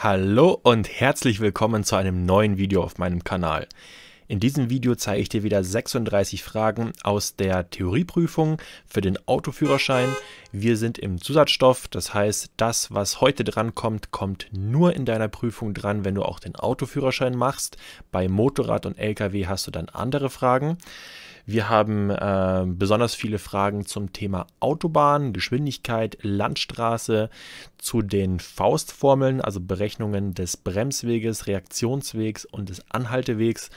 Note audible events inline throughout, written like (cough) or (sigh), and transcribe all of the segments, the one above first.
Hallo und herzlich willkommen zu einem neuen Video auf meinem Kanal. In diesem Video zeige ich dir wieder 36 Fragen aus der Theorieprüfung für den Autoführerschein. Wir sind im Zusatzstoff, das heißt, das, was heute drankommt, kommt nur in deiner Prüfung dran, wenn du auch den Autoführerschein machst. Bei Motorrad und LKW hast du dann andere Fragen. Wir haben äh, besonders viele Fragen zum Thema Autobahn, Geschwindigkeit, Landstraße, zu den Faustformeln, also Berechnungen des Bremsweges, Reaktionswegs und des Anhaltewegs.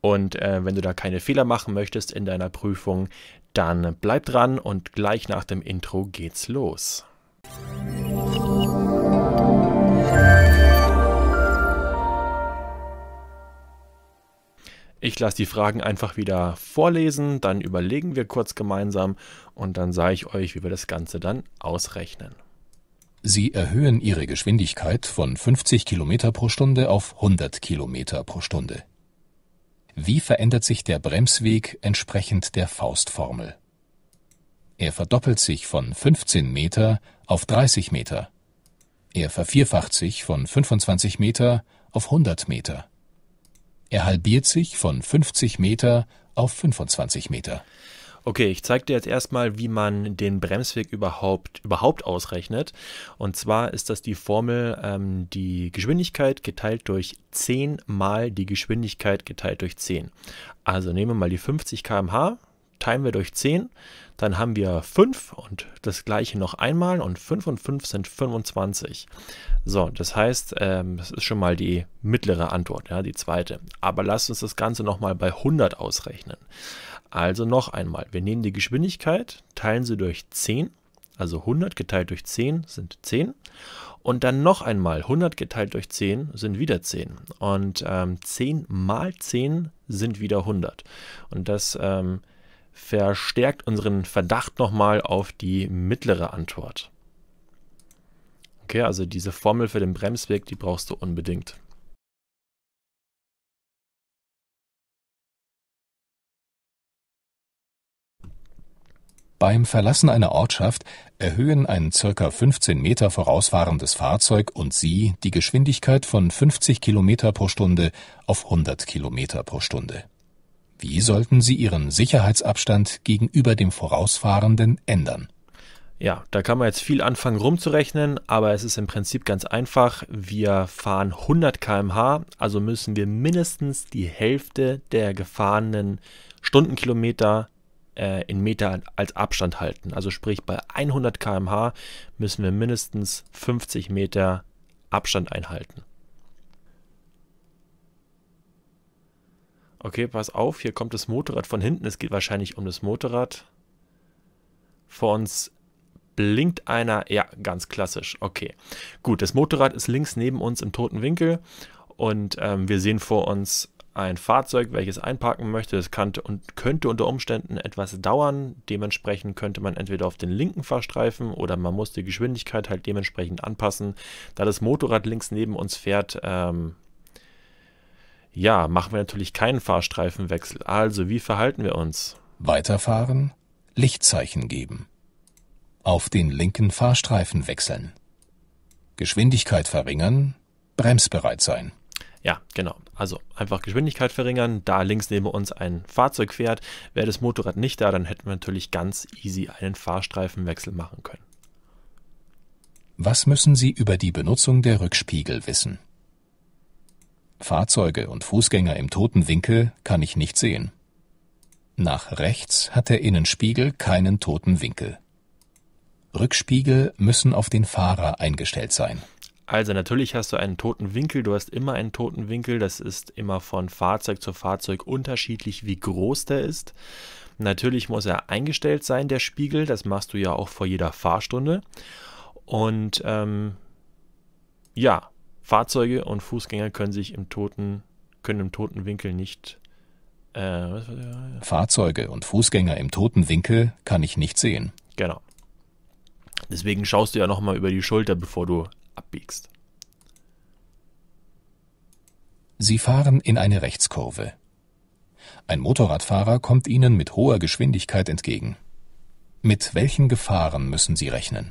Und äh, wenn du da keine Fehler machen möchtest in deiner Prüfung, dann bleib dran und gleich nach dem Intro geht's los. Musik Ich lasse die Fragen einfach wieder vorlesen, dann überlegen wir kurz gemeinsam und dann sage ich euch, wie wir das Ganze dann ausrechnen. Sie erhöhen Ihre Geschwindigkeit von 50 km pro Stunde auf 100 km pro Stunde. Wie verändert sich der Bremsweg entsprechend der Faustformel? Er verdoppelt sich von 15 Meter auf 30 Meter. Er vervierfacht sich von 25 Meter auf 100 Meter. Er halbiert sich von 50 Meter auf 25 Meter. Okay, ich zeige dir jetzt erstmal, wie man den Bremsweg überhaupt, überhaupt ausrechnet. Und zwar ist das die Formel, ähm, die Geschwindigkeit geteilt durch 10 mal die Geschwindigkeit geteilt durch 10. Also nehmen wir mal die 50 km/h teilen wir durch 10, dann haben wir 5 und das gleiche noch einmal und 5 und 5 sind 25. So, das heißt, ähm, das ist schon mal die mittlere Antwort, ja, die zweite. Aber lasst uns das Ganze nochmal bei 100 ausrechnen. Also noch einmal, wir nehmen die Geschwindigkeit, teilen sie durch 10, also 100 geteilt durch 10 sind 10. Und dann noch einmal, 100 geteilt durch 10 sind wieder 10. Und ähm, 10 mal 10 sind wieder 100. Und das ähm, verstärkt unseren Verdacht nochmal auf die mittlere Antwort. Okay, also diese Formel für den Bremsweg, die brauchst du unbedingt. Beim Verlassen einer Ortschaft erhöhen ein ca. 15 Meter vorausfahrendes Fahrzeug und Sie die Geschwindigkeit von 50 Kilometer pro Stunde auf 100 Kilometer pro Stunde. Wie sollten sie ihren Sicherheitsabstand gegenüber dem Vorausfahrenden ändern? Ja, da kann man jetzt viel anfangen rumzurechnen, aber es ist im Prinzip ganz einfach. Wir fahren 100 km/h, also müssen wir mindestens die Hälfte der gefahrenen Stundenkilometer äh, in Meter als Abstand halten. Also sprich, bei 100 km/h müssen wir mindestens 50 Meter Abstand einhalten. Okay, pass auf, hier kommt das Motorrad von hinten. Es geht wahrscheinlich um das Motorrad. Vor uns blinkt einer. Ja, ganz klassisch. Okay, gut. Das Motorrad ist links neben uns im toten Winkel. Und ähm, wir sehen vor uns ein Fahrzeug, welches einparken möchte. Das kann und könnte unter Umständen etwas dauern. Dementsprechend könnte man entweder auf den linken Fahrstreifen oder man muss die Geschwindigkeit halt dementsprechend anpassen. Da das Motorrad links neben uns fährt, ähm, ja, machen wir natürlich keinen Fahrstreifenwechsel. Also, wie verhalten wir uns? Weiterfahren, Lichtzeichen geben. Auf den linken Fahrstreifen wechseln. Geschwindigkeit verringern, bremsbereit sein. Ja, genau. Also einfach Geschwindigkeit verringern. Da links neben uns ein Fahrzeug fährt. Wäre das Motorrad nicht da, dann hätten wir natürlich ganz easy einen Fahrstreifenwechsel machen können. Was müssen Sie über die Benutzung der Rückspiegel wissen? Fahrzeuge und Fußgänger im toten Winkel kann ich nicht sehen. Nach rechts hat der Innenspiegel keinen toten Winkel. Rückspiegel müssen auf den Fahrer eingestellt sein. Also natürlich hast du einen toten Winkel, du hast immer einen toten Winkel, das ist immer von Fahrzeug zu Fahrzeug unterschiedlich, wie groß der ist. Natürlich muss er eingestellt sein, der Spiegel, das machst du ja auch vor jeder Fahrstunde. Und ähm, ja, Fahrzeuge und Fußgänger können sich im toten, können im toten Winkel nicht. Äh, Fahrzeuge und Fußgänger im toten Winkel kann ich nicht sehen. Genau. Deswegen schaust du ja nochmal über die Schulter, bevor du abbiegst. Sie fahren in eine Rechtskurve. Ein Motorradfahrer kommt Ihnen mit hoher Geschwindigkeit entgegen. Mit welchen Gefahren müssen Sie rechnen?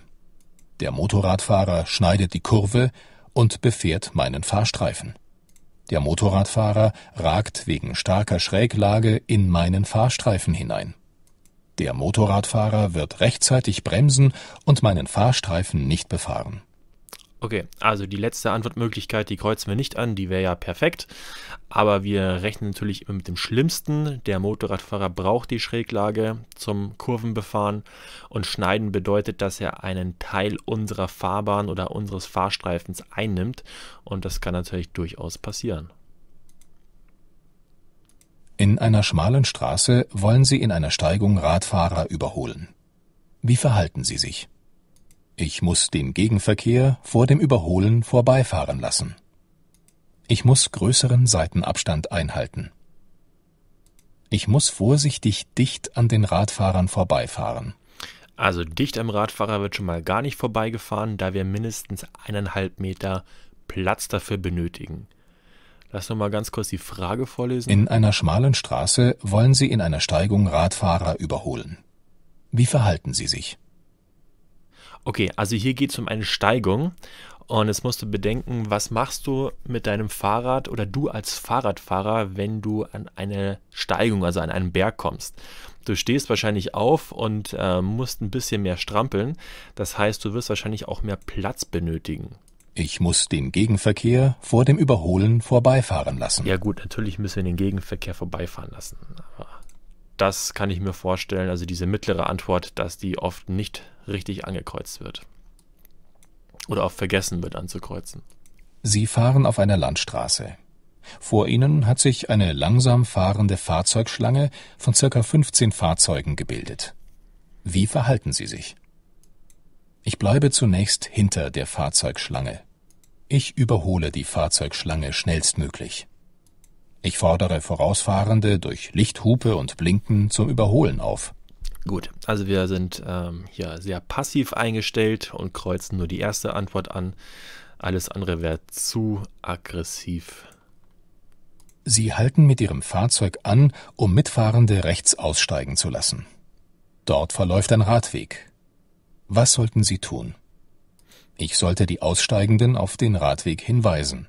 Der Motorradfahrer schneidet die Kurve und befährt meinen Fahrstreifen. Der Motorradfahrer ragt wegen starker Schräglage in meinen Fahrstreifen hinein. Der Motorradfahrer wird rechtzeitig bremsen und meinen Fahrstreifen nicht befahren. Okay, also die letzte Antwortmöglichkeit, die kreuzen wir nicht an, die wäre ja perfekt. Aber wir rechnen natürlich immer mit dem Schlimmsten. Der Motorradfahrer braucht die Schräglage zum Kurvenbefahren und schneiden bedeutet, dass er einen Teil unserer Fahrbahn oder unseres Fahrstreifens einnimmt und das kann natürlich durchaus passieren. In einer schmalen Straße wollen Sie in einer Steigung Radfahrer überholen. Wie verhalten Sie sich? Ich muss den Gegenverkehr vor dem Überholen vorbeifahren lassen. Ich muss größeren Seitenabstand einhalten. Ich muss vorsichtig dicht an den Radfahrern vorbeifahren. Also dicht am Radfahrer wird schon mal gar nicht vorbeigefahren, da wir mindestens eineinhalb Meter Platz dafür benötigen. Lass noch mal ganz kurz die Frage vorlesen. In einer schmalen Straße wollen Sie in einer Steigung Radfahrer überholen. Wie verhalten Sie sich? Okay, also hier geht es um eine Steigung und jetzt musst du bedenken, was machst du mit deinem Fahrrad oder du als Fahrradfahrer, wenn du an eine Steigung, also an einen Berg kommst. Du stehst wahrscheinlich auf und äh, musst ein bisschen mehr strampeln. Das heißt, du wirst wahrscheinlich auch mehr Platz benötigen. Ich muss den Gegenverkehr vor dem Überholen vorbeifahren lassen. Ja gut, natürlich müssen wir den Gegenverkehr vorbeifahren lassen. Aber das kann ich mir vorstellen, also diese mittlere Antwort, dass die oft nicht richtig angekreuzt wird. Oder auch vergessen wird anzukreuzen. Sie fahren auf einer Landstraße. Vor ihnen hat sich eine langsam fahrende Fahrzeugschlange von circa 15 Fahrzeugen gebildet. Wie verhalten Sie sich? Ich bleibe zunächst hinter der Fahrzeugschlange. Ich überhole die Fahrzeugschlange schnellstmöglich. Ich fordere Vorausfahrende durch Lichthupe und Blinken zum Überholen auf. Gut, also wir sind ähm, hier sehr passiv eingestellt und kreuzen nur die erste Antwort an. Alles andere wäre zu aggressiv. Sie halten mit Ihrem Fahrzeug an, um Mitfahrende rechts aussteigen zu lassen. Dort verläuft ein Radweg. Was sollten Sie tun? Ich sollte die Aussteigenden auf den Radweg hinweisen.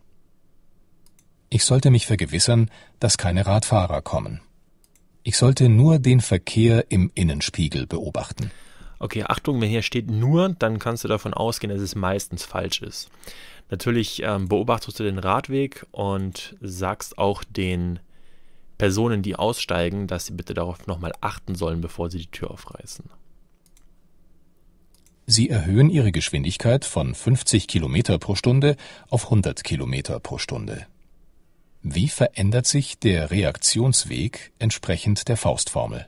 Ich sollte mich vergewissern, dass keine Radfahrer kommen. Ich sollte nur den Verkehr im Innenspiegel beobachten. Okay, Achtung, wenn hier steht nur, dann kannst du davon ausgehen, dass es meistens falsch ist. Natürlich ähm, beobachtest du den Radweg und sagst auch den Personen, die aussteigen, dass sie bitte darauf nochmal achten sollen, bevor sie die Tür aufreißen. Sie erhöhen ihre Geschwindigkeit von 50 Kilometer pro Stunde auf 100 Kilometer pro Stunde. Wie verändert sich der Reaktionsweg entsprechend der Faustformel?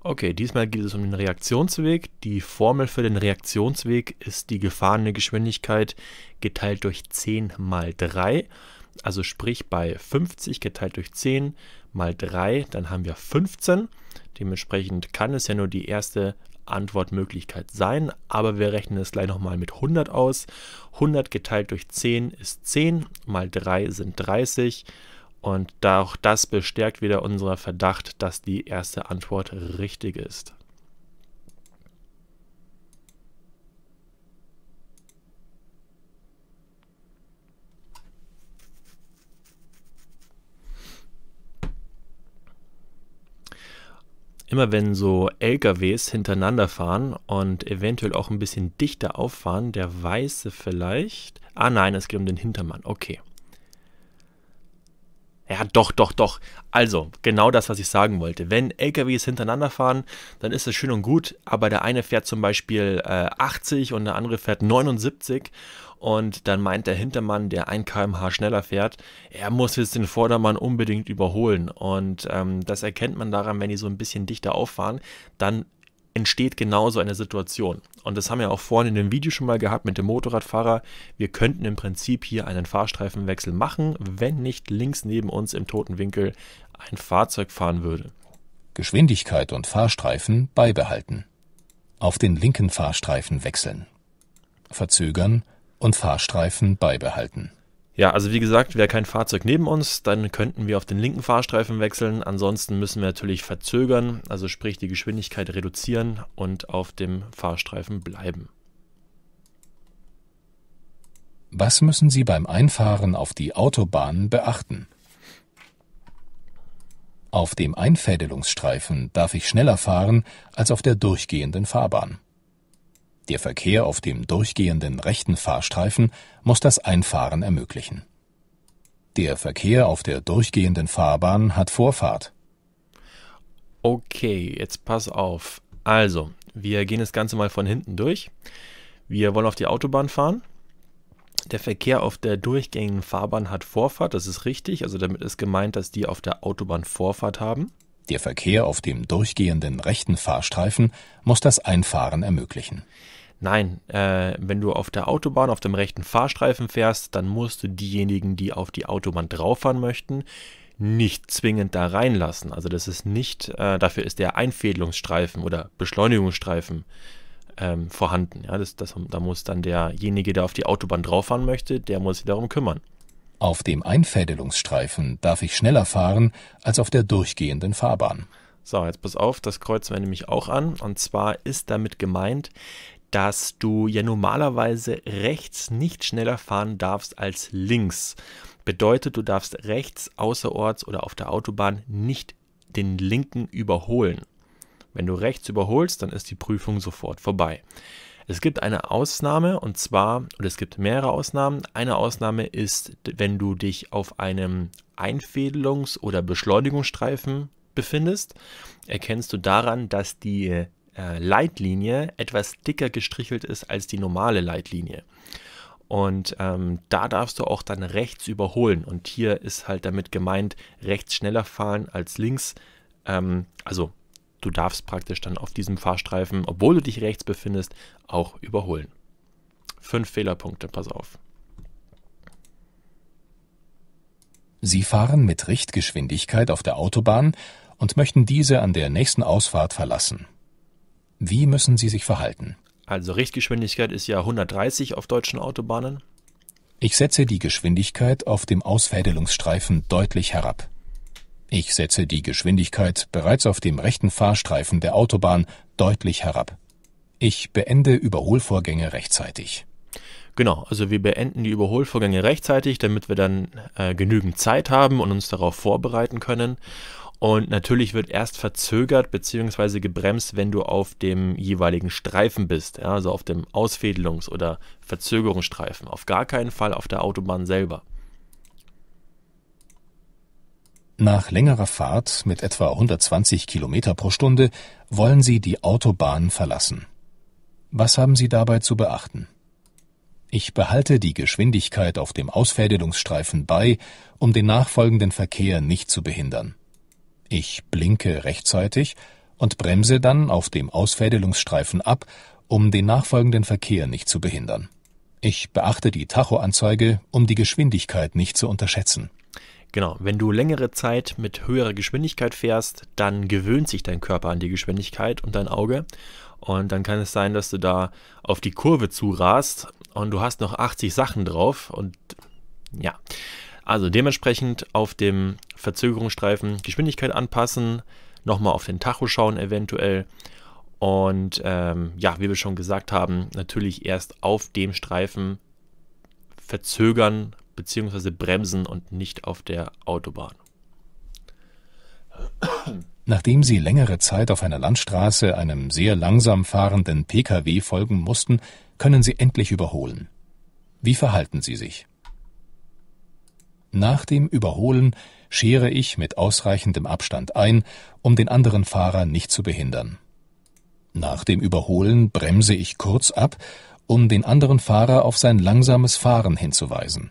Okay, diesmal geht es um den Reaktionsweg. Die Formel für den Reaktionsweg ist die gefahrene Geschwindigkeit geteilt durch 10 mal 3. Also sprich bei 50 geteilt durch 10 mal 3, dann haben wir 15. Dementsprechend kann es ja nur die erste Antwortmöglichkeit sein, aber wir rechnen es gleich nochmal mit 100 aus. 100 geteilt durch 10 ist 10, mal 3 sind 30. Und da auch das bestärkt wieder unser Verdacht, dass die erste Antwort richtig ist. immer wenn so LKWs hintereinander fahren und eventuell auch ein bisschen dichter auffahren, der Weiße vielleicht. Ah nein, es geht um den Hintermann. Okay. Ja, doch, doch, doch. Also, genau das, was ich sagen wollte. Wenn LKWs hintereinander fahren, dann ist das schön und gut, aber der eine fährt zum Beispiel äh, 80 und der andere fährt 79 und dann meint der Hintermann, der 1 km/h schneller fährt, er muss jetzt den Vordermann unbedingt überholen. Und ähm, das erkennt man daran, wenn die so ein bisschen dichter auffahren, dann entsteht genauso eine Situation. Und das haben wir auch vorhin in dem Video schon mal gehabt mit dem Motorradfahrer. Wir könnten im Prinzip hier einen Fahrstreifenwechsel machen, wenn nicht links neben uns im toten Winkel ein Fahrzeug fahren würde. Geschwindigkeit und Fahrstreifen beibehalten. Auf den linken Fahrstreifen wechseln. Verzögern und Fahrstreifen beibehalten. Ja, also wie gesagt, wäre kein Fahrzeug neben uns, dann könnten wir auf den linken Fahrstreifen wechseln. Ansonsten müssen wir natürlich verzögern, also sprich die Geschwindigkeit reduzieren und auf dem Fahrstreifen bleiben. Was müssen Sie beim Einfahren auf die Autobahn beachten? Auf dem Einfädelungsstreifen darf ich schneller fahren als auf der durchgehenden Fahrbahn. Der Verkehr auf dem durchgehenden rechten Fahrstreifen muss das Einfahren ermöglichen. Der Verkehr auf der durchgehenden Fahrbahn hat Vorfahrt. Okay, jetzt pass auf. Also, wir gehen das Ganze mal von hinten durch. Wir wollen auf die Autobahn fahren. Der Verkehr auf der durchgängigen Fahrbahn hat Vorfahrt, das ist richtig. Also damit ist gemeint, dass die auf der Autobahn Vorfahrt haben. Der Verkehr auf dem durchgehenden rechten Fahrstreifen muss das Einfahren ermöglichen. Nein, äh, wenn du auf der Autobahn auf dem rechten Fahrstreifen fährst, dann musst du diejenigen, die auf die Autobahn drauffahren möchten, nicht zwingend da reinlassen. Also das ist nicht, äh, dafür ist der Einfädelungsstreifen oder Beschleunigungsstreifen ähm, vorhanden. Ja, das, das, da muss dann derjenige, der auf die Autobahn drauffahren möchte, der muss sich darum kümmern. Auf dem Einfädelungsstreifen darf ich schneller fahren als auf der durchgehenden Fahrbahn. So, jetzt pass auf, das kreuzen wir nämlich auch an. Und zwar ist damit gemeint, dass du ja normalerweise rechts nicht schneller fahren darfst als links. Bedeutet, du darfst rechts außerorts oder auf der Autobahn nicht den linken überholen. Wenn du rechts überholst, dann ist die Prüfung sofort vorbei. Es gibt eine Ausnahme und zwar, oder es gibt mehrere Ausnahmen. Eine Ausnahme ist, wenn du dich auf einem Einfädelungs- oder Beschleunigungsstreifen befindest, erkennst du daran, dass die äh, Leitlinie etwas dicker gestrichelt ist als die normale Leitlinie. Und ähm, da darfst du auch dann rechts überholen. Und hier ist halt damit gemeint, rechts schneller fahren als links. Ähm, also Du darfst praktisch dann auf diesem Fahrstreifen, obwohl du dich rechts befindest, auch überholen. Fünf Fehlerpunkte, pass auf. Sie fahren mit Richtgeschwindigkeit auf der Autobahn und möchten diese an der nächsten Ausfahrt verlassen. Wie müssen Sie sich verhalten? Also Richtgeschwindigkeit ist ja 130 auf deutschen Autobahnen. Ich setze die Geschwindigkeit auf dem Ausfädelungsstreifen deutlich herab. Ich setze die Geschwindigkeit bereits auf dem rechten Fahrstreifen der Autobahn deutlich herab. Ich beende Überholvorgänge rechtzeitig. Genau, also wir beenden die Überholvorgänge rechtzeitig, damit wir dann äh, genügend Zeit haben und uns darauf vorbereiten können. Und natürlich wird erst verzögert bzw. gebremst, wenn du auf dem jeweiligen Streifen bist, ja, also auf dem Ausfädelungs- oder Verzögerungsstreifen. Auf gar keinen Fall auf der Autobahn selber. Nach längerer Fahrt mit etwa 120 km pro Stunde wollen Sie die Autobahn verlassen. Was haben Sie dabei zu beachten? Ich behalte die Geschwindigkeit auf dem Ausfädelungsstreifen bei, um den nachfolgenden Verkehr nicht zu behindern. Ich blinke rechtzeitig und bremse dann auf dem Ausfädelungsstreifen ab, um den nachfolgenden Verkehr nicht zu behindern. Ich beachte die Tachoanzeige, um die Geschwindigkeit nicht zu unterschätzen. Genau, wenn du längere Zeit mit höherer Geschwindigkeit fährst, dann gewöhnt sich dein Körper an die Geschwindigkeit und dein Auge. Und dann kann es sein, dass du da auf die Kurve zurast und du hast noch 80 Sachen drauf. Und ja, also dementsprechend auf dem Verzögerungsstreifen Geschwindigkeit anpassen, nochmal auf den Tacho schauen eventuell. Und ähm, ja, wie wir schon gesagt haben, natürlich erst auf dem Streifen verzögern, beziehungsweise bremsen und nicht auf der Autobahn. Nachdem sie längere Zeit auf einer Landstraße einem sehr langsam fahrenden Pkw folgen mussten, können sie endlich überholen. Wie verhalten sie sich? Nach dem Überholen schere ich mit ausreichendem Abstand ein, um den anderen Fahrer nicht zu behindern. Nach dem Überholen bremse ich kurz ab, um den anderen Fahrer auf sein langsames Fahren hinzuweisen.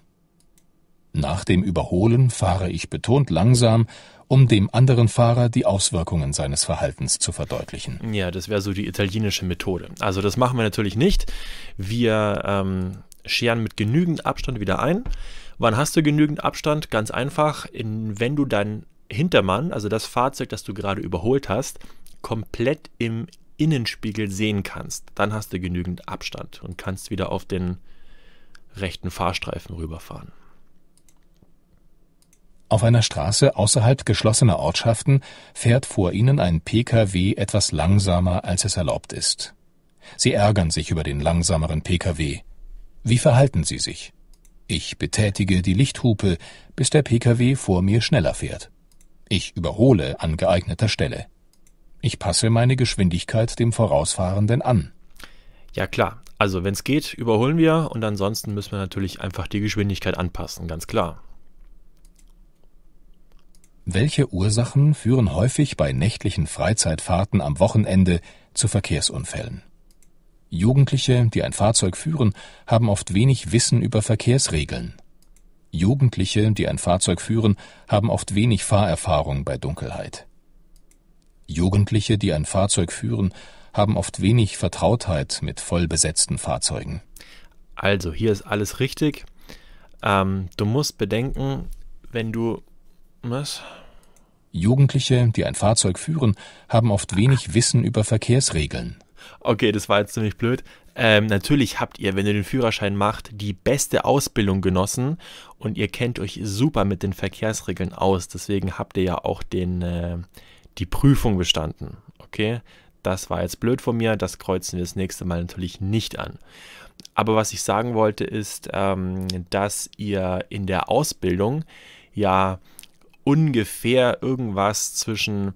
Nach dem Überholen fahre ich betont langsam, um dem anderen Fahrer die Auswirkungen seines Verhaltens zu verdeutlichen. Ja, das wäre so die italienische Methode. Also das machen wir natürlich nicht. Wir ähm, scheren mit genügend Abstand wieder ein. Wann hast du genügend Abstand? Ganz einfach, in, wenn du deinen Hintermann, also das Fahrzeug, das du gerade überholt hast, komplett im Innenspiegel sehen kannst, dann hast du genügend Abstand und kannst wieder auf den rechten Fahrstreifen rüberfahren. Auf einer Straße außerhalb geschlossener Ortschaften fährt vor ihnen ein Pkw etwas langsamer, als es erlaubt ist. Sie ärgern sich über den langsameren Pkw. Wie verhalten sie sich? Ich betätige die Lichthupe, bis der Pkw vor mir schneller fährt. Ich überhole an geeigneter Stelle. Ich passe meine Geschwindigkeit dem Vorausfahrenden an. Ja klar, also wenn es geht, überholen wir und ansonsten müssen wir natürlich einfach die Geschwindigkeit anpassen, ganz klar. Welche Ursachen führen häufig bei nächtlichen Freizeitfahrten am Wochenende zu Verkehrsunfällen? Jugendliche, die ein Fahrzeug führen, haben oft wenig Wissen über Verkehrsregeln. Jugendliche, die ein Fahrzeug führen, haben oft wenig Fahrerfahrung bei Dunkelheit. Jugendliche, die ein Fahrzeug führen, haben oft wenig Vertrautheit mit vollbesetzten Fahrzeugen. Also, hier ist alles richtig. Ähm, du musst bedenken, wenn du was? Jugendliche, die ein Fahrzeug führen, haben oft wenig Wissen über Verkehrsregeln. Okay, das war jetzt ziemlich blöd. Ähm, natürlich habt ihr, wenn ihr den Führerschein macht, die beste Ausbildung genossen und ihr kennt euch super mit den Verkehrsregeln aus. Deswegen habt ihr ja auch den, äh, die Prüfung bestanden. Okay, das war jetzt blöd von mir. Das kreuzen wir das nächste Mal natürlich nicht an. Aber was ich sagen wollte ist, ähm, dass ihr in der Ausbildung ja ungefähr irgendwas zwischen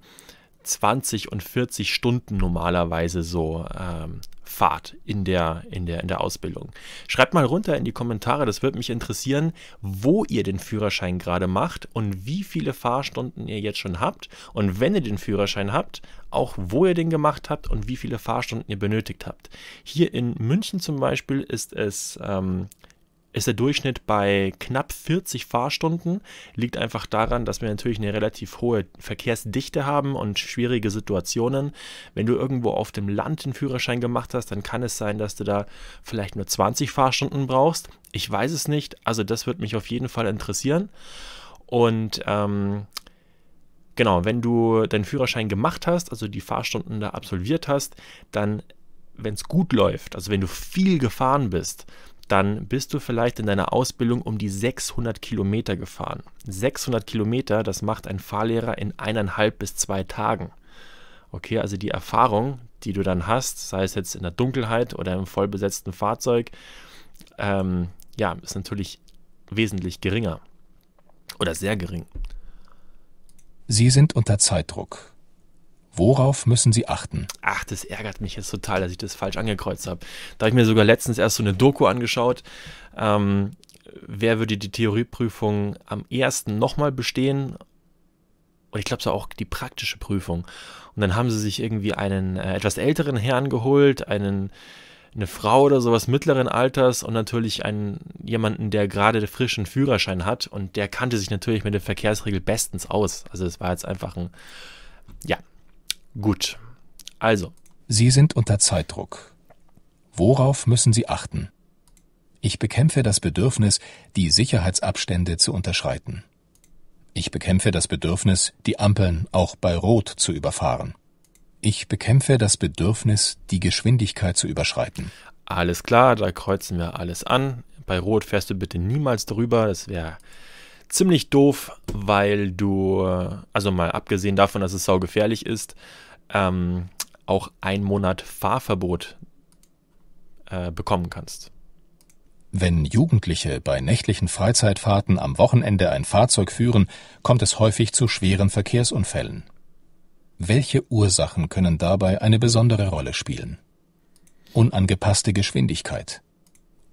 20 und 40 Stunden normalerweise so ähm, Fahrt in der, in, der, in der Ausbildung. Schreibt mal runter in die Kommentare, das würde mich interessieren, wo ihr den Führerschein gerade macht und wie viele Fahrstunden ihr jetzt schon habt. Und wenn ihr den Führerschein habt, auch wo ihr den gemacht habt und wie viele Fahrstunden ihr benötigt habt. Hier in München zum Beispiel ist es ähm, ist der Durchschnitt bei knapp 40 Fahrstunden. Liegt einfach daran, dass wir natürlich eine relativ hohe Verkehrsdichte haben und schwierige Situationen. Wenn du irgendwo auf dem Land den Führerschein gemacht hast, dann kann es sein, dass du da vielleicht nur 20 Fahrstunden brauchst. Ich weiß es nicht. Also das wird mich auf jeden Fall interessieren. Und ähm, genau, wenn du deinen Führerschein gemacht hast, also die Fahrstunden da absolviert hast, dann wenn es gut läuft, also wenn du viel gefahren bist, dann bist du vielleicht in deiner Ausbildung um die 600 Kilometer gefahren. 600 Kilometer, das macht ein Fahrlehrer in eineinhalb bis zwei Tagen. Okay, also die Erfahrung, die du dann hast, sei es jetzt in der Dunkelheit oder im vollbesetzten Fahrzeug, ähm, ja, ist natürlich wesentlich geringer oder sehr gering. Sie sind unter Zeitdruck. Worauf müssen Sie achten? Ach, das ärgert mich jetzt total, dass ich das falsch angekreuzt habe. Da habe ich mir sogar letztens erst so eine Doku angeschaut. Ähm, wer würde die Theorieprüfung am ersten nochmal bestehen? Und ich glaube, es war auch die praktische Prüfung. Und dann haben sie sich irgendwie einen äh, etwas älteren Herrn geholt, einen eine Frau oder sowas mittleren Alters und natürlich einen jemanden, der gerade frischen Führerschein hat und der kannte sich natürlich mit der Verkehrsregel bestens aus. Also es war jetzt einfach ein ja, Gut. Also. Sie sind unter Zeitdruck. Worauf müssen Sie achten? Ich bekämpfe das Bedürfnis, die Sicherheitsabstände zu unterschreiten. Ich bekämpfe das Bedürfnis, die Ampeln auch bei Rot zu überfahren. Ich bekämpfe das Bedürfnis, die Geschwindigkeit zu überschreiten. Alles klar, da kreuzen wir alles an. Bei Rot fährst du bitte niemals drüber, das wäre ziemlich doof, weil du, also mal abgesehen davon, dass es saugefährlich ist, ähm, auch ein Monat Fahrverbot äh, bekommen kannst. Wenn Jugendliche bei nächtlichen Freizeitfahrten am Wochenende ein Fahrzeug führen, kommt es häufig zu schweren Verkehrsunfällen. Welche Ursachen können dabei eine besondere Rolle spielen? Unangepasste Geschwindigkeit,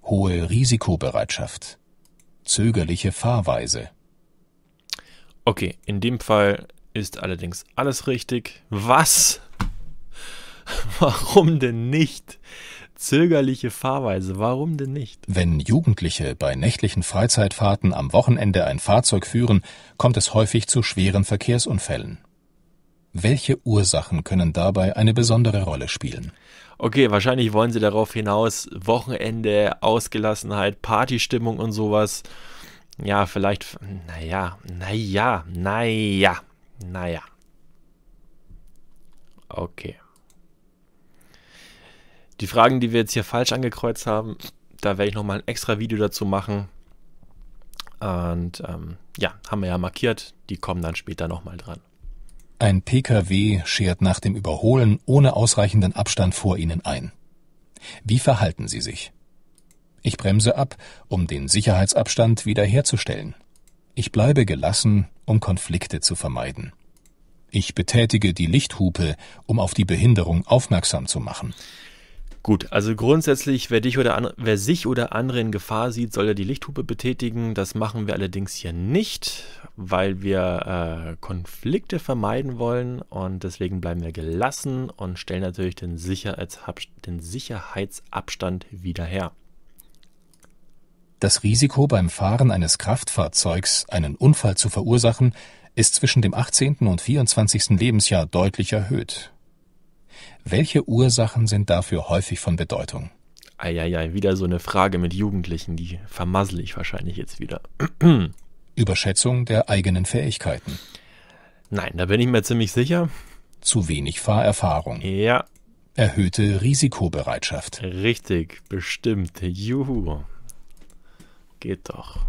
hohe Risikobereitschaft, zögerliche Fahrweise. Okay, in dem Fall ist allerdings alles richtig. Was? (laughs) Warum denn nicht? Zögerliche Fahrweise, warum denn nicht? Wenn Jugendliche bei nächtlichen Freizeitfahrten am Wochenende ein Fahrzeug führen, kommt es häufig zu schweren Verkehrsunfällen. Welche Ursachen können dabei eine besondere Rolle spielen? Okay, wahrscheinlich wollen sie darauf hinaus, Wochenende, Ausgelassenheit, Partystimmung und sowas. Ja, vielleicht, naja, naja, naja, naja. Okay. Die Fragen, die wir jetzt hier falsch angekreuzt haben, da werde ich nochmal ein extra Video dazu machen. Und ähm, ja, haben wir ja markiert. Die kommen dann später nochmal dran. Ein Pkw schert nach dem Überholen ohne ausreichenden Abstand vor ihnen ein. Wie verhalten sie sich? Ich bremse ab, um den Sicherheitsabstand wiederherzustellen. Ich bleibe gelassen, um Konflikte zu vermeiden. Ich betätige die Lichthupe, um auf die Behinderung aufmerksam zu machen. Gut, also grundsätzlich, wer, dich oder an, wer sich oder andere in Gefahr sieht, soll ja die Lichthupe betätigen. Das machen wir allerdings hier nicht, weil wir äh, Konflikte vermeiden wollen und deswegen bleiben wir gelassen und stellen natürlich den, Sicherheitsab den Sicherheitsabstand wieder her. Das Risiko beim Fahren eines Kraftfahrzeugs, einen Unfall zu verursachen, ist zwischen dem 18. und 24. Lebensjahr deutlich erhöht. Welche Ursachen sind dafür häufig von Bedeutung? Eieiei, wieder so eine Frage mit Jugendlichen, die vermassel ich wahrscheinlich jetzt wieder. Überschätzung der eigenen Fähigkeiten. Nein, da bin ich mir ziemlich sicher. Zu wenig Fahrerfahrung. Ja. Erhöhte Risikobereitschaft. Richtig, bestimmt. Juhu. Geht doch.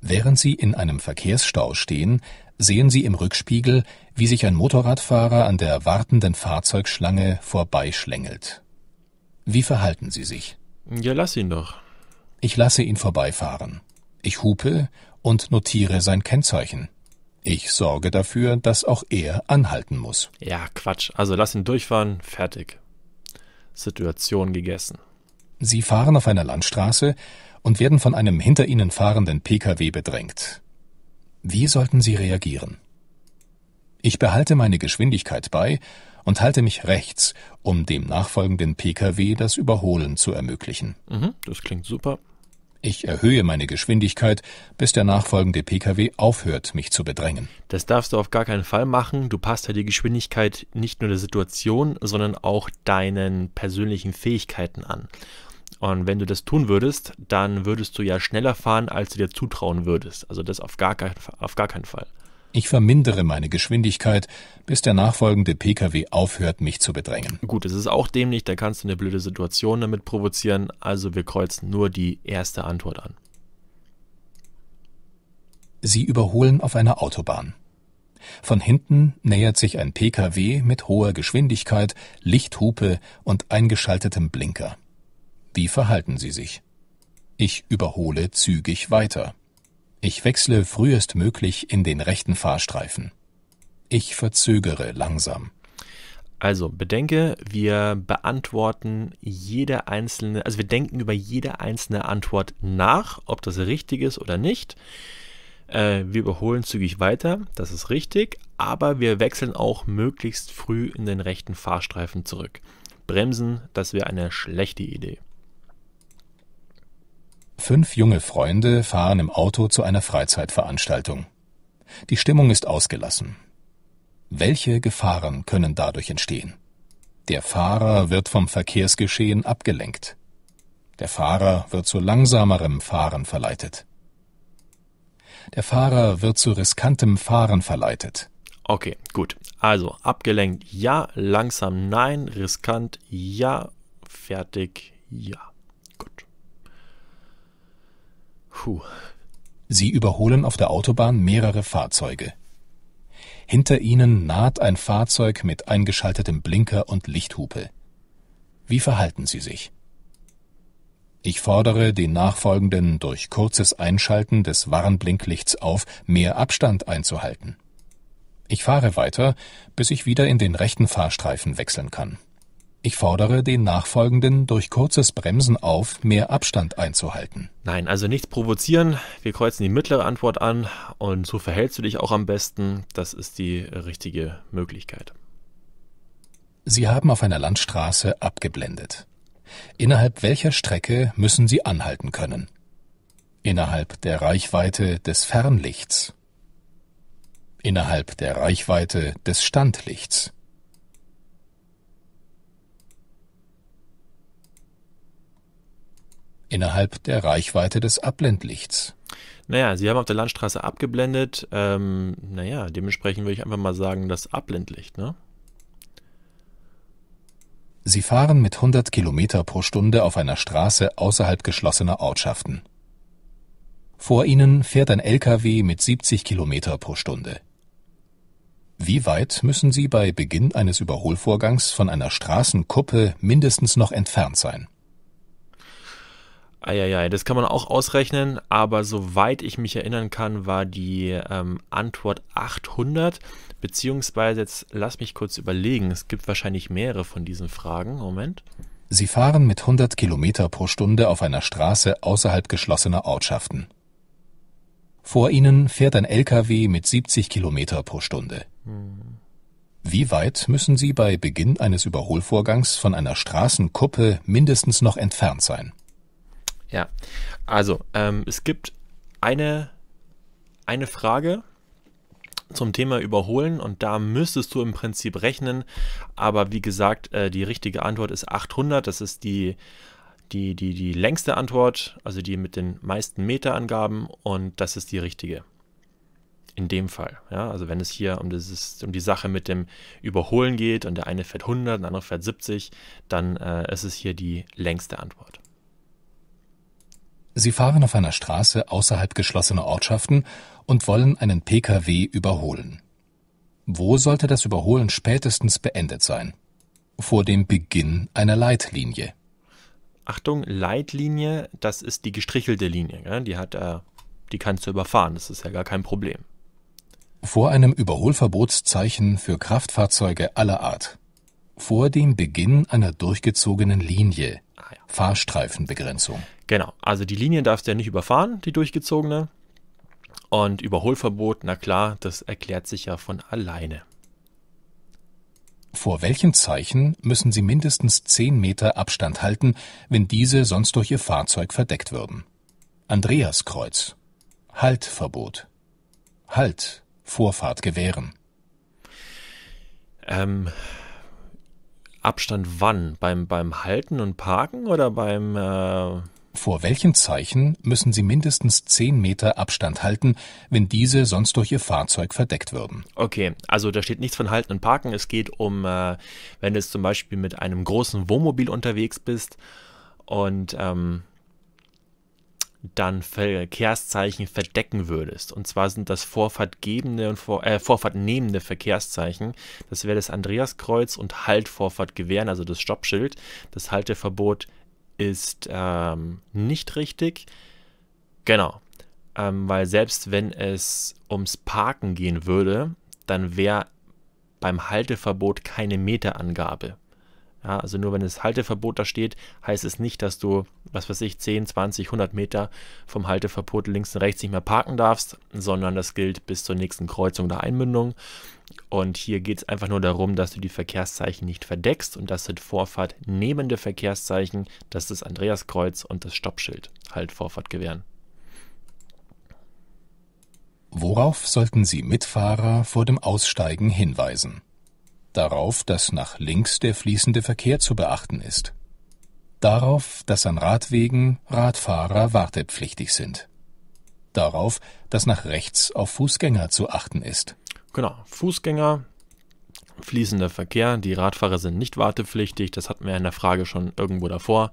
Während Sie in einem Verkehrsstau stehen, sehen Sie im Rückspiegel, wie sich ein Motorradfahrer an der wartenden Fahrzeugschlange vorbeischlängelt. Wie verhalten Sie sich? Ja, lass ihn doch. Ich lasse ihn vorbeifahren. Ich hupe und notiere sein Kennzeichen. Ich sorge dafür, dass auch er anhalten muss. Ja, Quatsch. Also lass ihn durchfahren, fertig. Situation gegessen. Sie fahren auf einer Landstraße und werden von einem hinter ihnen fahrenden Pkw bedrängt. Wie sollten sie reagieren? Ich behalte meine Geschwindigkeit bei und halte mich rechts, um dem nachfolgenden Pkw das Überholen zu ermöglichen. Mhm, das klingt super. Ich erhöhe meine Geschwindigkeit, bis der nachfolgende Pkw aufhört, mich zu bedrängen. Das darfst du auf gar keinen Fall machen. Du passt ja die Geschwindigkeit nicht nur der Situation, sondern auch deinen persönlichen Fähigkeiten an. Und wenn du das tun würdest, dann würdest du ja schneller fahren, als du dir zutrauen würdest. Also das auf gar, kein, auf gar keinen Fall. Ich vermindere meine Geschwindigkeit, bis der nachfolgende Pkw aufhört, mich zu bedrängen. Gut, es ist auch dämlich, da kannst du eine blöde Situation damit provozieren, also wir kreuzen nur die erste Antwort an. Sie überholen auf einer Autobahn. Von hinten nähert sich ein Pkw mit hoher Geschwindigkeit, Lichthupe und eingeschaltetem Blinker. Wie verhalten sie sich? Ich überhole zügig weiter. Ich wechsle frühestmöglich in den rechten Fahrstreifen. Ich verzögere langsam. Also bedenke, wir beantworten jede einzelne, also wir denken über jede einzelne Antwort nach, ob das richtig ist oder nicht. Äh, wir überholen zügig weiter, das ist richtig, aber wir wechseln auch möglichst früh in den rechten Fahrstreifen zurück. Bremsen, das wäre eine schlechte Idee. Fünf junge Freunde fahren im Auto zu einer Freizeitveranstaltung. Die Stimmung ist ausgelassen. Welche Gefahren können dadurch entstehen? Der Fahrer wird vom Verkehrsgeschehen abgelenkt. Der Fahrer wird zu langsamerem Fahren verleitet. Der Fahrer wird zu riskantem Fahren verleitet. Okay, gut. Also abgelenkt ja, langsam nein, riskant ja, fertig ja. Sie überholen auf der Autobahn mehrere Fahrzeuge. Hinter ihnen naht ein Fahrzeug mit eingeschaltetem Blinker und Lichthupe. Wie verhalten Sie sich? Ich fordere den Nachfolgenden durch kurzes Einschalten des Warnblinklichts auf, mehr Abstand einzuhalten. Ich fahre weiter, bis ich wieder in den rechten Fahrstreifen wechseln kann. Ich fordere den Nachfolgenden durch kurzes Bremsen auf, mehr Abstand einzuhalten. Nein, also nichts provozieren. Wir kreuzen die mittlere Antwort an und so verhältst du dich auch am besten. Das ist die richtige Möglichkeit. Sie haben auf einer Landstraße abgeblendet. Innerhalb welcher Strecke müssen Sie anhalten können? Innerhalb der Reichweite des Fernlichts. Innerhalb der Reichweite des Standlichts innerhalb der Reichweite des Abblendlichts. Naja, Sie haben auf der Landstraße abgeblendet. Ähm, naja, dementsprechend würde ich einfach mal sagen, das Abblendlicht, ne? Sie fahren mit 100 Kilometer pro Stunde auf einer Straße außerhalb geschlossener Ortschaften. Vor Ihnen fährt ein LKW mit 70 Kilometer pro Stunde. Wie weit müssen Sie bei Beginn eines Überholvorgangs von einer Straßenkuppe mindestens noch entfernt sein? Eieiei, das kann man auch ausrechnen, aber soweit ich mich erinnern kann, war die ähm, Antwort 800, beziehungsweise jetzt lass mich kurz überlegen, es gibt wahrscheinlich mehrere von diesen Fragen. Moment. Sie fahren mit 100 Kilometer pro Stunde auf einer Straße außerhalb geschlossener Ortschaften. Vor Ihnen fährt ein LKW mit 70 Kilometer pro Stunde. Hm. Wie weit müssen Sie bei Beginn eines Überholvorgangs von einer Straßenkuppe mindestens noch entfernt sein? Ja, also ähm, es gibt eine, eine Frage zum Thema Überholen und da müsstest du im Prinzip rechnen, aber wie gesagt, äh, die richtige Antwort ist 800, das ist die, die, die, die längste Antwort, also die mit den meisten Meterangaben und das ist die richtige. In dem Fall, ja, also wenn es hier um, dieses, um die Sache mit dem Überholen geht und der eine fährt 100, der andere fährt 70, dann äh, ist es hier die längste Antwort. Sie fahren auf einer Straße außerhalb geschlossener Ortschaften und wollen einen Pkw überholen. Wo sollte das Überholen spätestens beendet sein? Vor dem Beginn einer Leitlinie. Achtung, Leitlinie, das ist die gestrichelte Linie. Gell? Die hat, äh, die kannst du überfahren, das ist ja gar kein Problem. Vor einem Überholverbotszeichen für Kraftfahrzeuge aller Art. Vor dem Beginn einer durchgezogenen Linie, Ah, Fahrstreifenbegrenzung. Genau, also die Linien darfst du ja nicht überfahren, die durchgezogene. Und Überholverbot, na klar, das erklärt sich ja von alleine. Vor welchen Zeichen müssen Sie mindestens 10 Meter Abstand halten, wenn diese sonst durch Ihr Fahrzeug verdeckt würden? Andreaskreuz. Haltverbot. Halt. Vorfahrt gewähren. Ähm, Abstand wann? Beim, beim Halten und Parken oder beim... Äh vor welchen Zeichen müssen Sie mindestens 10 Meter Abstand halten, wenn diese sonst durch Ihr Fahrzeug verdeckt würden? Okay, also da steht nichts von Halten und Parken. Es geht um, äh, wenn du zum Beispiel mit einem großen Wohnmobil unterwegs bist und ähm, dann Verkehrszeichen verdecken würdest. Und zwar sind das vorfahrtgebende und vor, äh, vorfahrtnehmende Verkehrszeichen. Das wäre das Andreaskreuz und Haltvorfahrt gewähren, also das Stoppschild. Das Halteverbot ist ähm, nicht richtig. Genau. Ähm, weil selbst wenn es ums Parken gehen würde, dann wäre beim Halteverbot keine Meterangabe. Ja, also nur wenn das Halteverbot da steht, heißt es nicht, dass du, was weiß ich, 10, 20, 100 Meter vom Halteverbot links und rechts nicht mehr parken darfst, sondern das gilt bis zur nächsten Kreuzung oder Einmündung. Und hier geht es einfach nur darum, dass du die Verkehrszeichen nicht verdeckst und das sind Vorfahrt nehmende Verkehrszeichen, das ist das Andreaskreuz und das Stoppschild, halt Vorfahrt gewähren. Worauf sollten Sie Mitfahrer vor dem Aussteigen hinweisen? darauf, dass nach links der fließende Verkehr zu beachten ist, darauf, dass an Radwegen Radfahrer wartepflichtig sind, darauf, dass nach rechts auf Fußgänger zu achten ist. Genau, Fußgänger, fließender Verkehr, die Radfahrer sind nicht wartepflichtig, das hatten wir in der Frage schon irgendwo davor.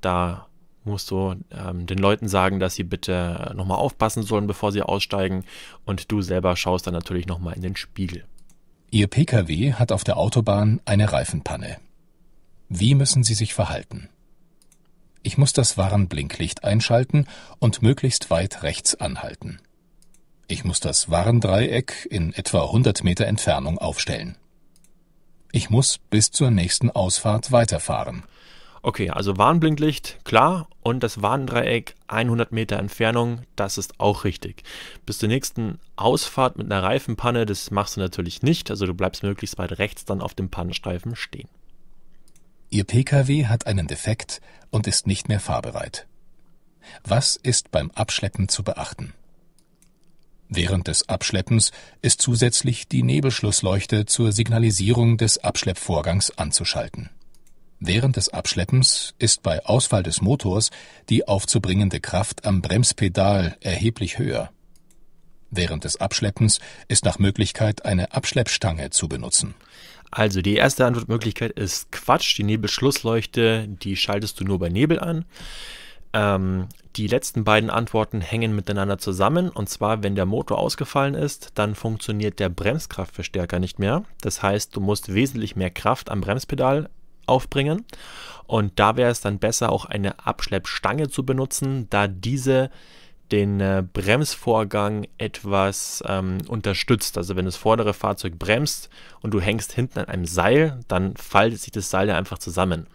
Da musst du ähm, den Leuten sagen, dass sie bitte nochmal aufpassen sollen, bevor sie aussteigen und du selber schaust dann natürlich nochmal in den Spiegel. Ihr Pkw hat auf der Autobahn eine Reifenpanne. Wie müssen Sie sich verhalten? Ich muss das Warnblinklicht einschalten und möglichst weit rechts anhalten. Ich muss das Warndreieck in etwa 100 Meter Entfernung aufstellen. Ich muss bis zur nächsten Ausfahrt weiterfahren. Okay, also Warnblinklicht, klar. Und das Warndreieck 100 Meter Entfernung, das ist auch richtig. Bis zur nächsten Ausfahrt mit einer Reifenpanne, das machst du natürlich nicht. Also du bleibst möglichst weit rechts dann auf dem Pannenstreifen stehen. Ihr Pkw hat einen Defekt und ist nicht mehr fahrbereit. Was ist beim Abschleppen zu beachten? Während des Abschleppens ist zusätzlich die Nebelschlussleuchte zur Signalisierung des Abschleppvorgangs anzuschalten. Während des Abschleppens ist bei Ausfall des Motors die aufzubringende Kraft am Bremspedal erheblich höher. Während des Abschleppens ist nach Möglichkeit eine Abschleppstange zu benutzen. Also die erste Antwortmöglichkeit ist Quatsch. Die Nebelschlussleuchte, die schaltest du nur bei Nebel an. Ähm, die letzten beiden Antworten hängen miteinander zusammen. Und zwar, wenn der Motor ausgefallen ist, dann funktioniert der Bremskraftverstärker nicht mehr. Das heißt, du musst wesentlich mehr Kraft am Bremspedal aufbringen. Und da wäre es dann besser, auch eine Abschleppstange zu benutzen, da diese den äh, Bremsvorgang etwas ähm, unterstützt. Also wenn das vordere Fahrzeug bremst und du hängst hinten an einem Seil, dann faltet sich das Seil ja einfach zusammen.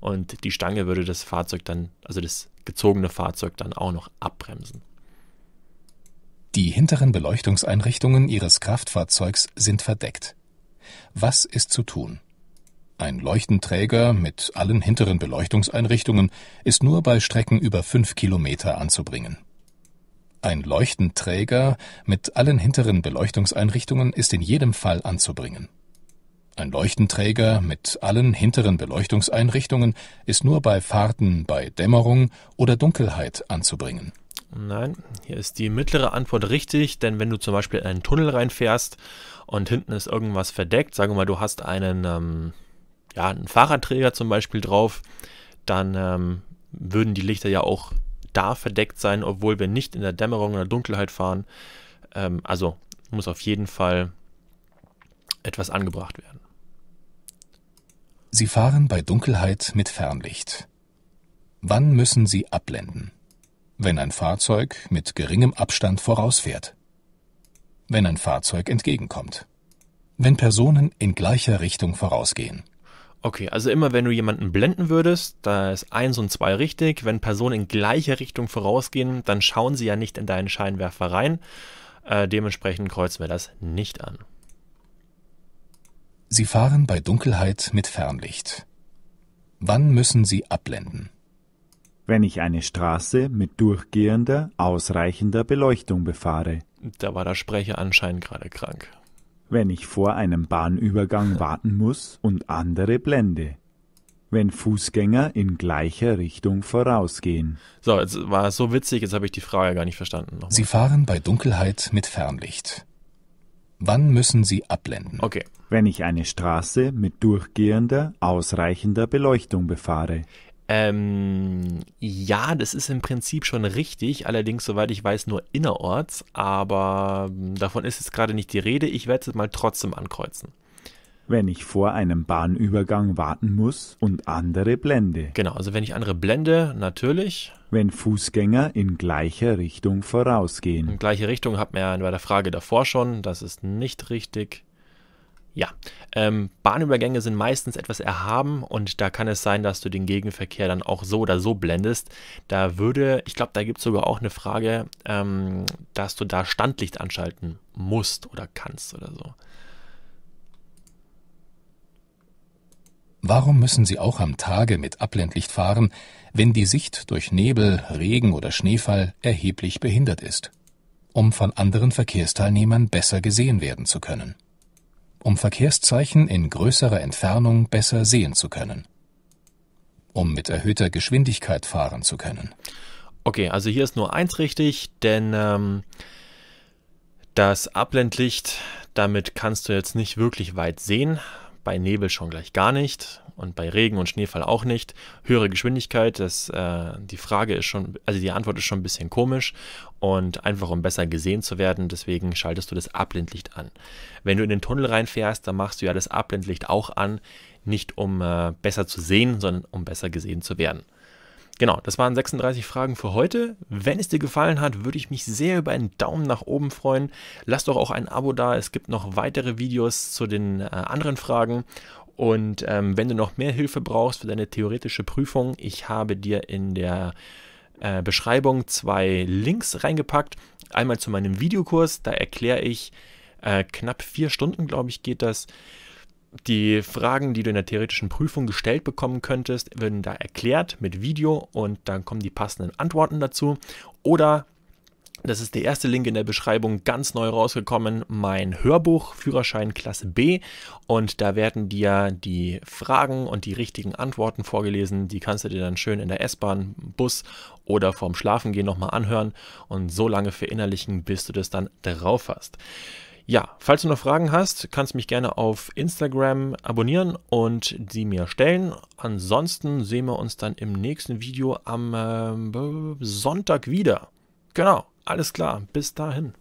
Und die Stange würde das Fahrzeug dann, also das gezogene Fahrzeug dann auch noch abbremsen. Die hinteren Beleuchtungseinrichtungen Ihres Kraftfahrzeugs sind verdeckt. Was ist zu tun? Ein Leuchtenträger mit allen hinteren Beleuchtungseinrichtungen ist nur bei Strecken über fünf Kilometer anzubringen. Ein Leuchtenträger mit allen hinteren Beleuchtungseinrichtungen ist in jedem Fall anzubringen. Ein Leuchtenträger mit allen hinteren Beleuchtungseinrichtungen ist nur bei Fahrten bei Dämmerung oder Dunkelheit anzubringen. Nein, hier ist die mittlere Antwort richtig, denn wenn du zum Beispiel in einen Tunnel reinfährst und hinten ist irgendwas verdeckt, sagen wir mal, du hast einen ähm, ja, einen Fahrradträger zum Beispiel drauf, dann ähm, würden die Lichter ja auch da verdeckt sein, obwohl wir nicht in der Dämmerung oder Dunkelheit fahren. Ähm, also muss auf jeden Fall etwas angebracht werden. Sie fahren bei Dunkelheit mit Fernlicht. Wann müssen Sie abblenden? Wenn ein Fahrzeug mit geringem Abstand vorausfährt. Wenn ein Fahrzeug entgegenkommt. Wenn Personen in gleicher Richtung vorausgehen. Okay, also immer wenn du jemanden blenden würdest, da ist eins und zwei richtig. Wenn Personen in gleiche Richtung vorausgehen, dann schauen sie ja nicht in deinen Scheinwerfer rein. Äh, dementsprechend kreuzen wir das nicht an. Sie fahren bei Dunkelheit mit Fernlicht. Wann müssen Sie abblenden? Wenn ich eine Straße mit durchgehender, ausreichender Beleuchtung befahre. Da war der Sprecher anscheinend gerade krank wenn ich vor einem Bahnübergang warten muss und andere blende, wenn Fußgänger in gleicher Richtung vorausgehen. So, jetzt war es so witzig, jetzt habe ich die Frage gar nicht verstanden. Nochmal. Sie fahren bei Dunkelheit mit Fernlicht. Wann müssen Sie abblenden? Okay. Wenn ich eine Straße mit durchgehender, ausreichender Beleuchtung befahre. Ähm, ja, das ist im Prinzip schon richtig, allerdings, soweit ich weiß, nur innerorts, aber hm, davon ist jetzt gerade nicht die Rede. Ich werde es mal trotzdem ankreuzen. Wenn ich vor einem Bahnübergang warten muss und andere blende. Genau, also wenn ich andere blende, natürlich. Wenn Fußgänger in gleicher Richtung vorausgehen. In gleiche Richtung hat man ja bei der Frage davor schon, das ist nicht richtig. Ja, ähm, Bahnübergänge sind meistens etwas erhaben und da kann es sein, dass du den Gegenverkehr dann auch so oder so blendest. Da würde, ich glaube, da gibt es sogar auch eine Frage, ähm, dass du da Standlicht anschalten musst oder kannst oder so. Warum müssen Sie auch am Tage mit Ablendlicht fahren, wenn die Sicht durch Nebel, Regen oder Schneefall erheblich behindert ist? Um von anderen Verkehrsteilnehmern besser gesehen werden zu können um Verkehrszeichen in größerer Entfernung besser sehen zu können. Um mit erhöhter Geschwindigkeit fahren zu können. Okay, also hier ist nur eins richtig, denn ähm, das Abblendlicht, damit kannst du jetzt nicht wirklich weit sehen, bei Nebel schon gleich gar nicht und bei Regen und Schneefall auch nicht. Höhere Geschwindigkeit, das, äh, die Frage ist schon, also die Antwort ist schon ein bisschen komisch und einfach um besser gesehen zu werden, deswegen schaltest du das Ablendlicht an. Wenn du in den Tunnel reinfährst, dann machst du ja das Ablendlicht auch an, nicht um äh, besser zu sehen, sondern um besser gesehen zu werden. Genau, das waren 36 Fragen für heute. Wenn es dir gefallen hat, würde ich mich sehr über einen Daumen nach oben freuen. Lass doch auch ein Abo da. Es gibt noch weitere Videos zu den äh, anderen Fragen. Und ähm, wenn du noch mehr Hilfe brauchst für deine theoretische Prüfung, ich habe dir in der äh, Beschreibung zwei Links reingepackt. Einmal zu meinem Videokurs, da erkläre ich äh, knapp vier Stunden, glaube ich, geht das. Die Fragen, die du in der theoretischen Prüfung gestellt bekommen könntest, werden da erklärt mit Video und dann kommen die passenden Antworten dazu. Oder das ist der erste Link in der Beschreibung, ganz neu rausgekommen, mein Hörbuch Führerschein Klasse B. Und da werden dir die Fragen und die richtigen Antworten vorgelesen. Die kannst du dir dann schön in der S-Bahn, Bus oder vorm Schlafengehen nochmal anhören und so lange verinnerlichen, bis du das dann drauf hast. Ja, falls du noch Fragen hast, kannst du mich gerne auf Instagram abonnieren und sie mir stellen. Ansonsten sehen wir uns dann im nächsten Video am äh, Sonntag wieder. Genau. Alles klar, bis dahin.